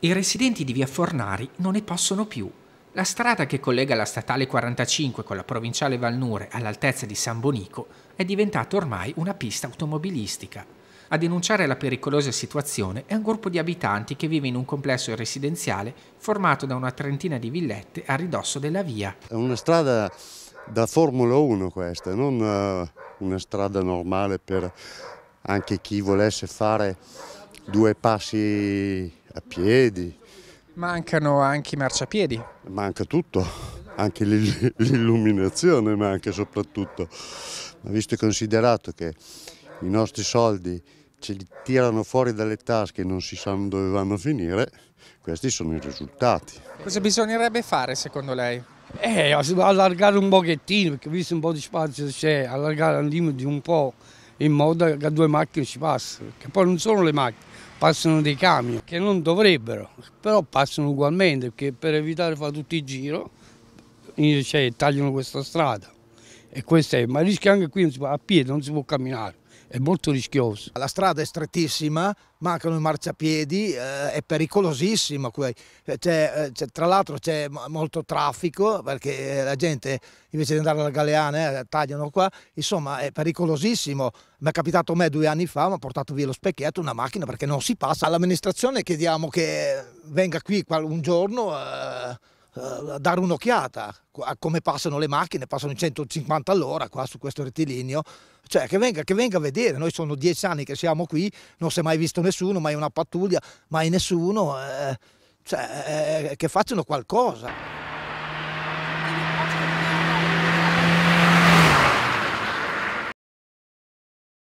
I residenti di via Fornari non ne possono più. La strada che collega la statale 45 con la provinciale Valnure all'altezza di San Bonico è diventata ormai una pista automobilistica. A denunciare la pericolosa situazione è un gruppo di abitanti che vive in un complesso residenziale formato da una trentina di villette a ridosso della via. È una strada da Formula 1 questa, non eh, una strada normale per anche chi volesse fare due passi a piedi. Mancano anche i marciapiedi. Manca tutto, anche l'illuminazione manca soprattutto. Ma visto e considerato che i nostri soldi ce li tirano fuori dalle tasche e non si sanno dove vanno a finire, questi sono i risultati. Cosa bisognerebbe fare secondo lei? Eh, allargare un pochettino, perché visto un po' di spazio c'è, allargare al limite un po', in modo che due macchine ci passino, che poi non sono le macchine, passano dei camion che non dovrebbero, però passano ugualmente perché per evitare di fare tutti i giro cioè, tagliano questa strada e questo è, ma rischia anche qui a piedi, non si può camminare, è molto rischioso. La strada è strettissima, mancano i marciapiedi, eh, è pericolosissima qui, eh, eh, tra l'altro c'è molto traffico perché eh, la gente invece di andare alla Galeana eh, tagliano qua, insomma è pericolosissimo. Mi è capitato a me due anni fa, mi ha portato via lo specchietto, una macchina perché non si passa. All'amministrazione chiediamo che venga qui un giorno... Eh, eh, dare un'occhiata a come passano le macchine, passano 150 all'ora qua su questo rettilineo, cioè che venga, che venga a vedere, noi sono dieci anni che siamo qui, non si è mai visto nessuno, mai una pattuglia, mai nessuno, eh, cioè, eh, eh che facciano qualcosa.